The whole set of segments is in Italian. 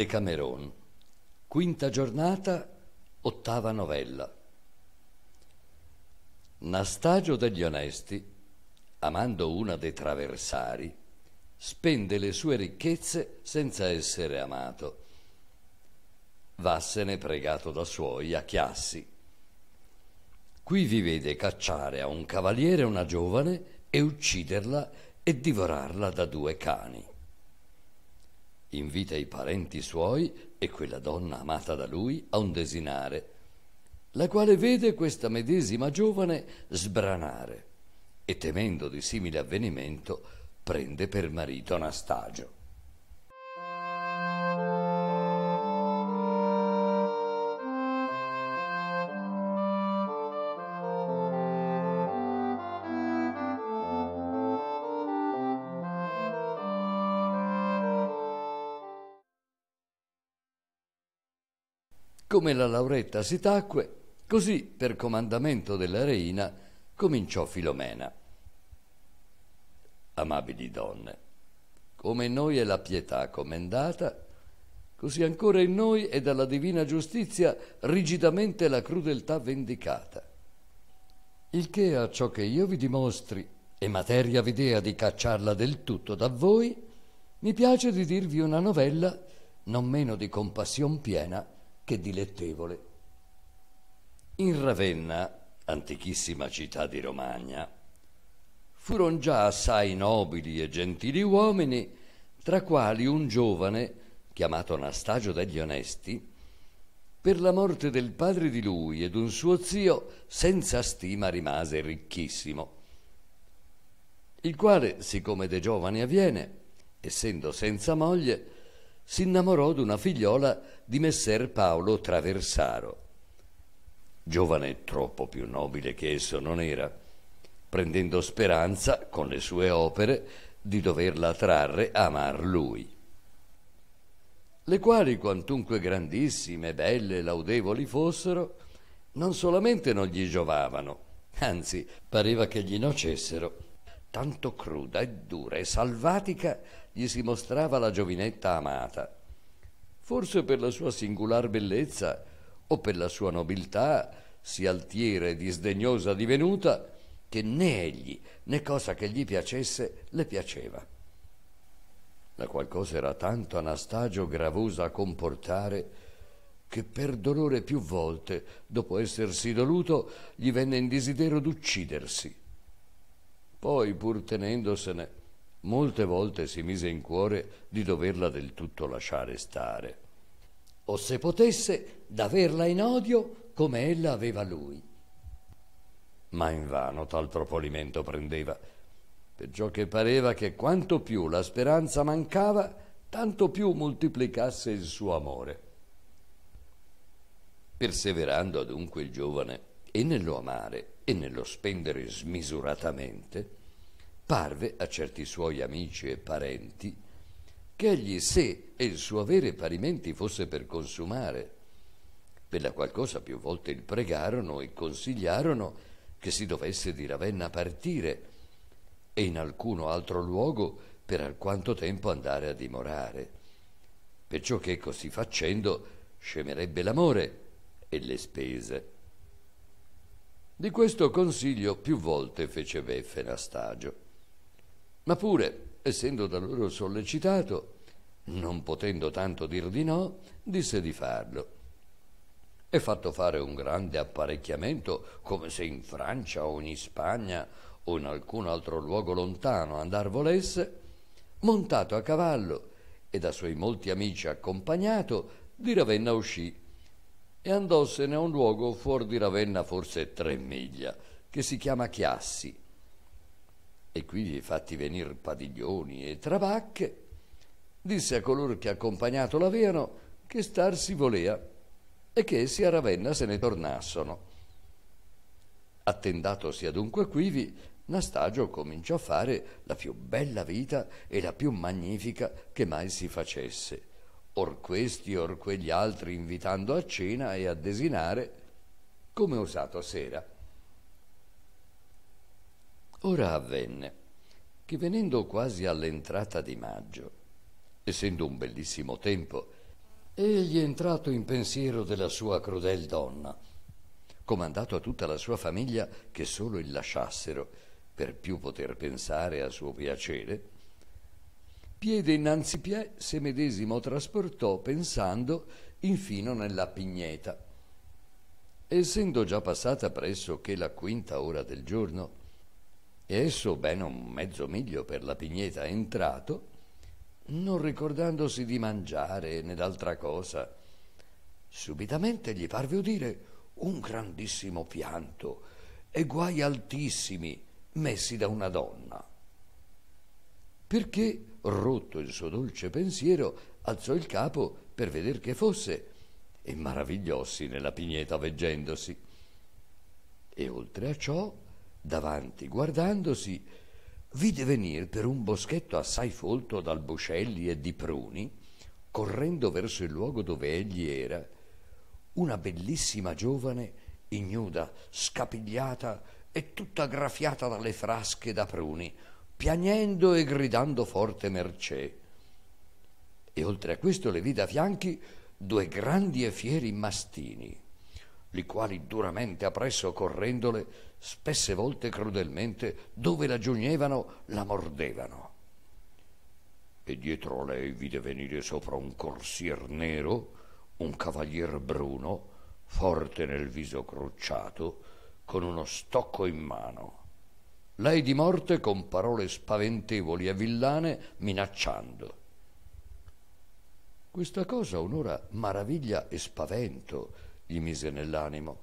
Decameron. Quinta giornata, ottava novella. Nastagio degli Onesti, amando una dei traversari, spende le sue ricchezze senza essere amato. Vassene pregato da suoi a Chiassi. Qui vi vede cacciare a un cavaliere una giovane e ucciderla e divorarla da due cani invita i parenti suoi e quella donna amata da lui a un desinare, la quale vede questa medesima giovane sbranare e temendo di simile avvenimento prende per marito Anastagio. come la lauretta si tacque, così per comandamento della reina cominciò Filomena. Amabili donne, come in noi è la pietà commendata, così ancora in noi è dalla divina giustizia rigidamente la crudeltà vendicata. Il che a ciò che io vi dimostri, e materia videa di cacciarla del tutto da voi, mi piace di dirvi una novella non meno di compassion piena che dilettevole. In Ravenna, antichissima città di Romagna, furono già assai nobili e gentili uomini, tra quali un giovane, chiamato Anastasio degli Onesti, per la morte del padre di lui ed un suo zio senza stima rimase ricchissimo, il quale, siccome de giovani avviene, essendo senza moglie, si innamorò d'una figliola di Messer Paolo Traversaro. Giovane troppo più nobile che esso non era, prendendo speranza, con le sue opere, di doverla trarre a amar lui. Le quali, quantunque grandissime, belle e laudevoli fossero, non solamente non gli giovavano, anzi pareva che gli nocessero, tanto cruda e dura e salvatica gli si mostrava la giovinetta amata. Forse per la sua singolar bellezza o per la sua nobiltà, si altiera e disdegnosa divenuta, che né egli né cosa che gli piacesse le piaceva. La qualcosa era tanto Anastagio gravosa a comportare che per dolore più volte, dopo essersi doluto, gli venne in desiderio d'uccidersi. Poi, pur tenendosene, Molte volte si mise in cuore di doverla del tutto lasciare stare, o se potesse d'averla in odio come ella aveva lui. Ma invano tal propolimento prendeva, perciò che pareva che quanto più la speranza mancava, tanto più moltiplicasse il suo amore. Perseverando adunque il giovane e nello amare e nello spendere smisuratamente, parve a certi suoi amici e parenti che egli sé e il suo avere parimenti fosse per consumare. Per la qual cosa più volte il pregarono e consigliarono che si dovesse di Ravenna partire e in alcuno altro luogo per alquanto tempo andare a dimorare, perciò che così facendo scemerebbe l'amore e le spese. Di questo consiglio più volte fece beffe Nastagio ma pure, essendo da loro sollecitato, non potendo tanto dir di no, disse di farlo. E fatto fare un grande apparecchiamento, come se in Francia o in Spagna o in alcun altro luogo lontano andar volesse, montato a cavallo e da suoi molti amici accompagnato, di Ravenna uscì e andossene a un luogo fuori di Ravenna forse tre miglia, che si chiama Chiassi, e quindi fatti venire padiglioni e trabacche, disse a coloro che accompagnato l'aveano che star si volea e che essi a Ravenna se ne tornassero. Attendatosi adunque quivi, Nastagio cominciò a fare la più bella vita e la più magnifica che mai si facesse, or questi or quegli altri invitando a cena e a desinare, come usato sera. Ora avvenne che venendo quasi all'entrata di maggio, essendo un bellissimo tempo, egli è entrato in pensiero della sua crudel donna, comandato a tutta la sua famiglia che solo il lasciassero per più poter pensare a suo piacere, piede innanzi pie se medesimo trasportò pensando infino nella pigneta. Essendo già passata presso che la quinta ora del giorno, Esso, ben un mezzo miglio per la pigneta, entrato, non ricordandosi di mangiare né d'altra cosa, subitamente gli parve udire un grandissimo pianto e guai altissimi messi da una donna. Perché, rotto il suo dolce pensiero, alzò il capo per veder che fosse e maravigliossi nella pigneta veggendosi. E oltre a ciò Davanti, guardandosi, vide venir per un boschetto assai folto d'alboscelli e di pruni, correndo verso il luogo dove egli era, una bellissima giovane ignuda, scapigliata e tutta graffiata dalle frasche da pruni, piagnendo e gridando forte mercè. E oltre a questo le vide a fianchi due grandi e fieri mastini li quali duramente appresso correndole, spesse volte crudelmente, dove la giugnevano, la mordevano. E dietro a lei vide venire sopra un corsier nero, un cavalier bruno, forte nel viso crucciato, con uno stocco in mano. Lei di morte con parole spaventevoli e villane, minacciando. Questa cosa un'ora maraviglia e spavento gli mise nell'animo,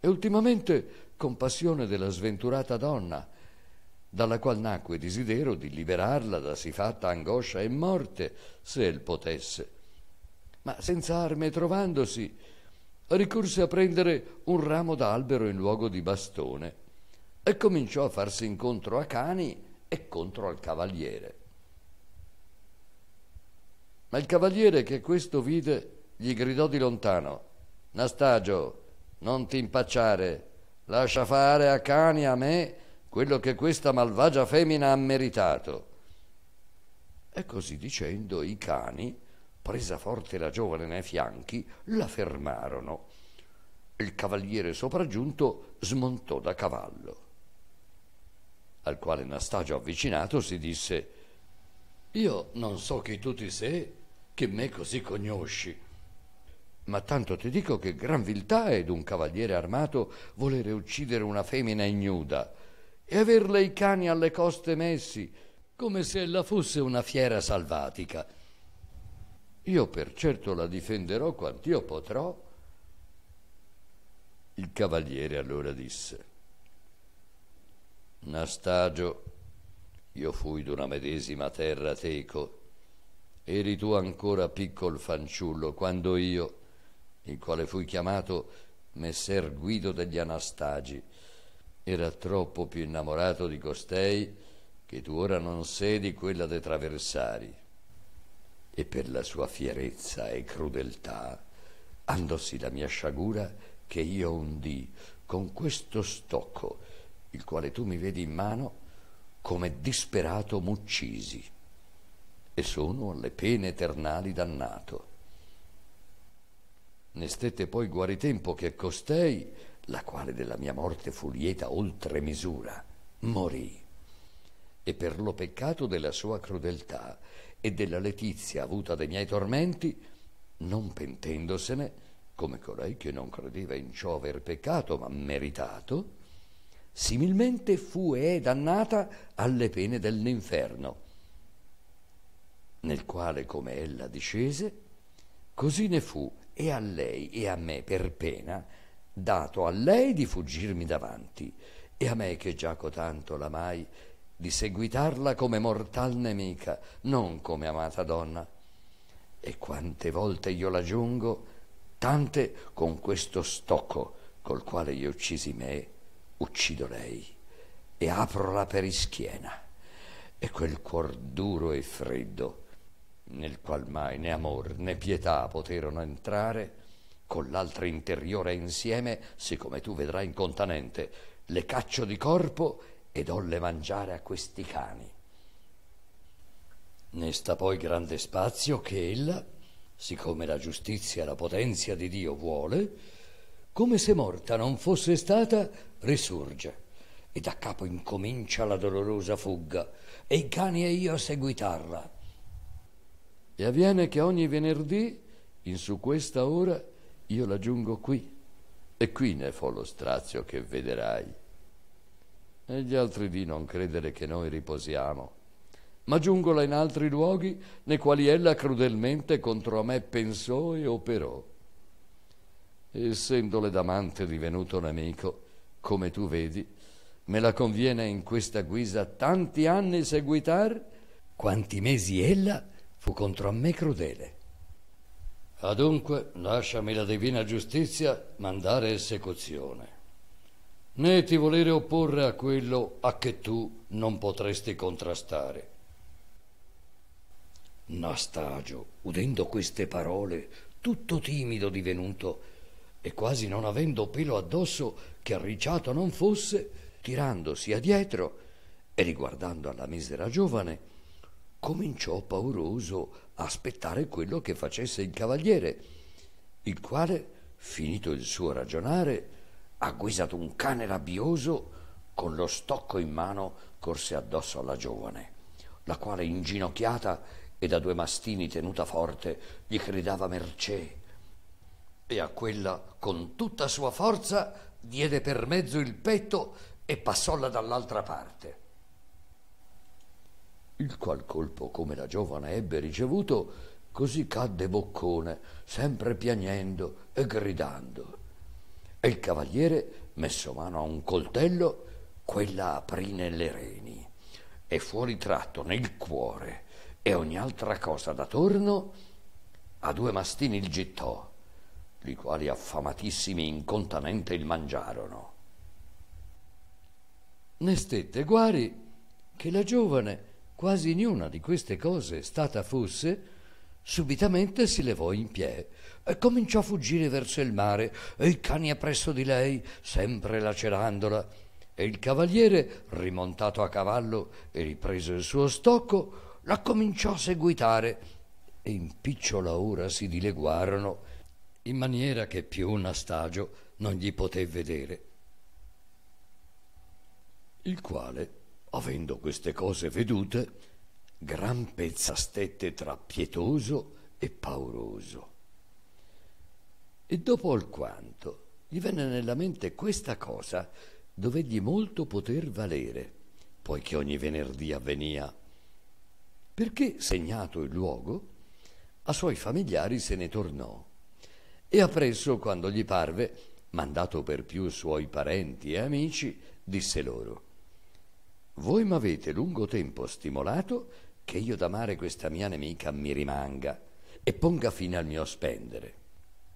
e ultimamente compassione della sventurata donna, dalla qual nacque desidero di liberarla da sifatta angoscia e morte, se el potesse. Ma senza arme trovandosi, ricorse a prendere un ramo d'albero in luogo di bastone e cominciò a farsi incontro a cani e contro al cavaliere. Ma il cavaliere che questo vide gli gridò di lontano Nastagio, non ti impacciare, lascia fare a cani a me quello che questa malvagia femmina ha meritato. E così dicendo i cani, presa forte la giovane nei fianchi, la fermarono. Il cavaliere sopraggiunto smontò da cavallo. Al quale Nastagio avvicinato si disse Io non so chi tu ti sei, che me così conosci. Ma tanto ti dico che gran viltà è d'un cavaliere armato volere uccidere una femmina ignuda e averle i cani alle coste messi, come se ella fosse una fiera salvatica. Io per certo la difenderò quant'io potrò. Il cavaliere allora disse, Nastagio, io fui d'una medesima terra teco, eri tu ancora piccol fanciullo quando io il quale fu chiamato Messer Guido degli Anastagi, era troppo più innamorato di costei che tu ora non sei di quella dei traversari. E per la sua fierezza e crudeltà andossi la mia sciagura che io ondì con questo stocco, il quale tu mi vedi in mano, come disperato m'uccisi. E sono alle pene eternali dannato ne stette poi tempo che costei, la quale della mia morte fu lieta oltre misura, morì. E per lo peccato della sua crudeltà e della letizia avuta dei miei tormenti, non pentendosene, come colei che non credeva in ciò aver peccato, ma meritato, similmente fu e è dannata alle pene dell'inferno, nel quale come ella discese, così ne fu e a lei e a me per pena dato a lei di fuggirmi davanti e a me che già cotanto l'amai di seguitarla come mortal nemica non come amata donna e quante volte io la giungo tante con questo stocco col quale io uccisi me uccido lei e aprola per ischiena e quel cuor duro e freddo nel qual mai né amor né pietà poterono entrare, con l'altra interiore insieme, siccome tu vedrai incontanente, le caccio di corpo e dolle mangiare a questi cani. Ne sta poi grande spazio che ella, siccome la giustizia e la potenza di Dio vuole, come se morta non fosse stata, risurge e da capo incomincia la dolorosa fuga e i cani e io a seguitarla e avviene che ogni venerdì, in su questa ora, io la giungo qui, e qui ne fo lo strazio che vederai. E gli altri di non credere che noi riposiamo ma giungola in altri luoghi nei quali ella crudelmente contro me pensò e operò. Essendole d'amante divenuto nemico, come tu vedi, me la conviene in questa guisa tanti anni seguitar, quanti mesi ella fu contro a me crudele. Adunque, lasciami la divina giustizia mandare esecuzione, né ti volere opporre a quello a che tu non potresti contrastare. Nastagio, udendo queste parole, tutto timido divenuto e quasi non avendo pelo addosso che arricciato non fosse, tirandosi a dietro e riguardando alla misera giovane, cominciò pauroso a aspettare quello che facesse il cavaliere, il quale, finito il suo ragionare, a guisa d'un cane rabbioso, con lo stocco in mano, corse addosso alla giovane, la quale inginocchiata e da due mastini tenuta forte gli gridava mercè e a quella con tutta sua forza diede per mezzo il petto e passolla dall'altra parte il qual colpo come la giovane ebbe ricevuto, così cadde boccone, sempre piagnendo e gridando. E il cavaliere, messo mano a un coltello, quella aprì nelle reni e fuori tratto nel cuore e ogni altra cosa da torno, a due mastini il gittò, li quali affamatissimi incontanente il mangiarono. Ne stette guari che la giovane quasi niuna di queste cose stata fosse, subitamente si levò in piedi e cominciò a fuggire verso il mare e i cani appresso di lei, sempre lacerandola. E il cavaliere, rimontato a cavallo e ripreso il suo stocco, la cominciò a seguitare e in picciola ora si dileguarono, in maniera che più un astagio non gli poté vedere. Il quale Avendo queste cose vedute, gran pezza stette tra pietoso e pauroso. E dopo alquanto gli venne nella mente questa cosa dovegli molto poter valere, poiché ogni venerdì avvenia. Perché, segnato il luogo, a suoi familiari se ne tornò e appresso quando gli parve, mandato per più suoi parenti e amici, disse loro voi m'avete lungo tempo stimolato che io d'amare questa mia nemica mi rimanga e ponga fine al mio spendere.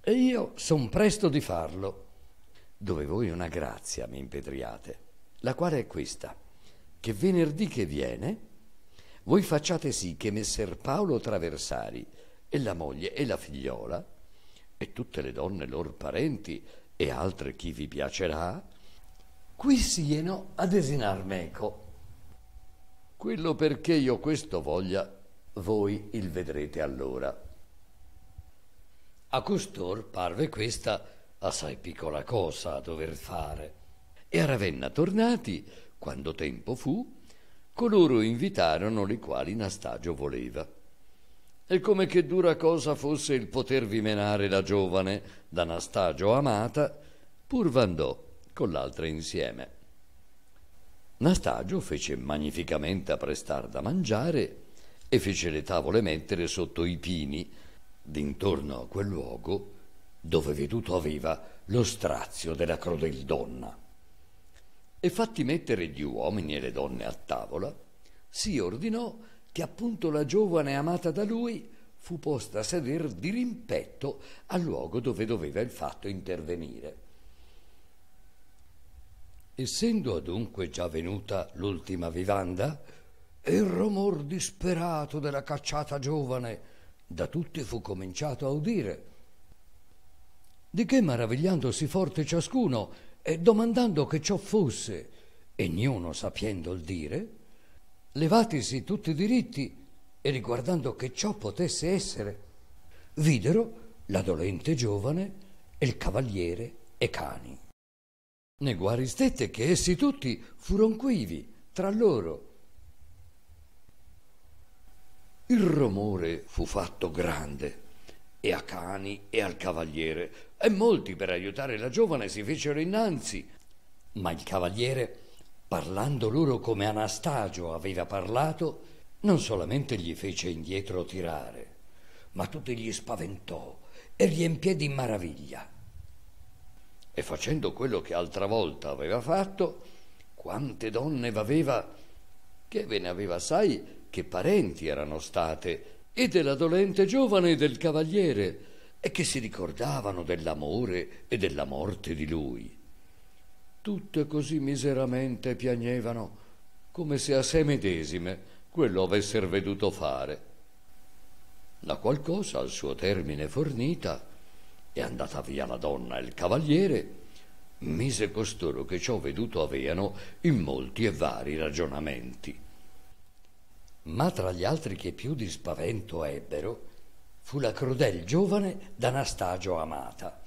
E io son presto di farlo, dove voi una grazia mi impetriate, la quale è questa, che venerdì che viene voi facciate sì che messer Paolo Traversari e la moglie e la figliola e tutte le donne lor parenti e altre chi vi piacerà qui sieno a desinar meco. Quello perché io questo voglia, voi il vedrete allora. A costor parve questa assai piccola cosa a dover fare. E a Ravenna tornati, quando tempo fu, coloro invitarono le quali Nastagio voleva. E come che dura cosa fosse il potervi menare la giovane da Nastagio amata, pur v'andò con l'altra insieme. Nastagio fece magnificamente a prestar da mangiare e fece le tavole mettere sotto i pini, d'intorno a quel luogo dove veduto aveva lo strazio della crudel donna. E fatti mettere gli uomini e le donne a tavola, si ordinò che appunto la giovane amata da lui fu posta a seder dirimpetto al luogo dove doveva il fatto intervenire Essendo adunque già venuta l'ultima vivanda, e il romor disperato della cacciata giovane da tutti fu cominciato a udire. Di che maravigliandosi forte ciascuno e domandando che ciò fosse, e niuno sapiendo il dire, levatisi tutti diritti e riguardando che ciò potesse essere, videro la dolente giovane e il cavaliere e cani. Ne guaristette che essi tutti furon quivi tra loro. Il rumore fu fatto grande, e a cani e al cavaliere, e molti per aiutare la giovane si fecero innanzi. Ma il cavaliere, parlando loro come Anastagio aveva parlato, non solamente gli fece indietro tirare, ma tutti gli spaventò e riempì di maraviglia. E facendo quello che altra volta aveva fatto, quante donne v'aveva, che ve ne aveva assai, che parenti erano state, e della dolente giovane e del cavaliere, e che si ricordavano dell'amore e della morte di lui. Tutte così miseramente piagnevano, come se a sé medesime quello avesser veduto fare. La qualcosa al suo termine fornita e andata via la donna e il cavaliere, mise costoro che ciò veduto aveano in molti e vari ragionamenti. Ma tra gli altri che più di spavento ebbero, fu la crudel giovane d'Anastagio amata,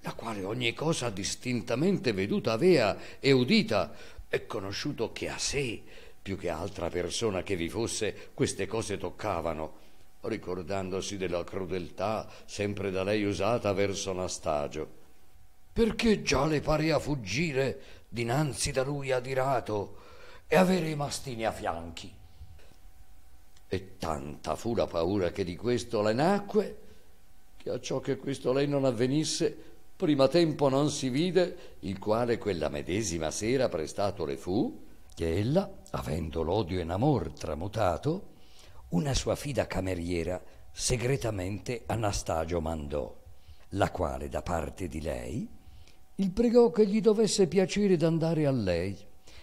la quale ogni cosa distintamente veduta avea e udita, e conosciuto che a sé, più che a altra persona che vi fosse, queste cose toccavano ricordandosi della crudeltà sempre da lei usata verso Anastagio. Perché già le parea fuggire dinanzi da lui adirato e avere i mastini a fianchi? E tanta fu la paura che di questo le nacque, che a ciò che questo lei non avvenisse, prima tempo non si vide, il quale quella medesima sera prestato le fu, che ella, avendo l'odio in amor tramutato, una sua fida cameriera segretamente Anastagio mandò, la quale da parte di lei il pregò che gli dovesse piacere d'andare a lei,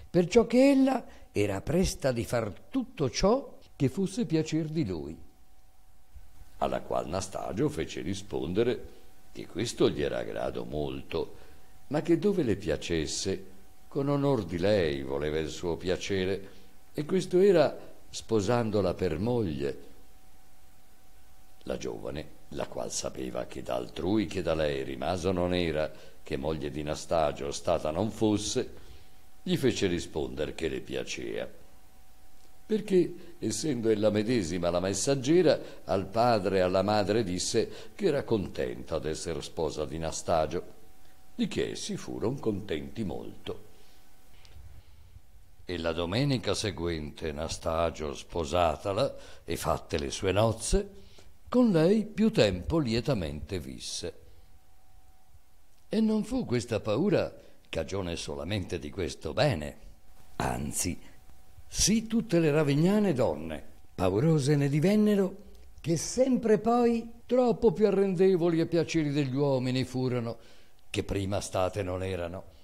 perciò che ella era presta di far tutto ciò che fosse piacer di lui. Alla qual Nastagio fece rispondere che questo gli era grado molto, ma che dove le piacesse, con onor di lei voleva il suo piacere, e questo era sposandola per moglie. La giovane, la qual sapeva che da altrui che da lei rimaso non era, che moglie di Nastagio stata non fosse, gli fece rispondere che le piacea. Perché, essendo ella medesima la messaggera, al padre e alla madre disse che era contenta d'essere sposa di Nastagio, di che essi furono contenti molto e la domenica seguente Nastagio, sposatala e fatte le sue nozze, con lei più tempo lietamente visse. E non fu questa paura cagione solamente di questo bene, anzi, sì tutte le ravignane donne, paurose ne divennero, che sempre poi troppo più arrendevoli e piaceri degli uomini furono, che prima state non erano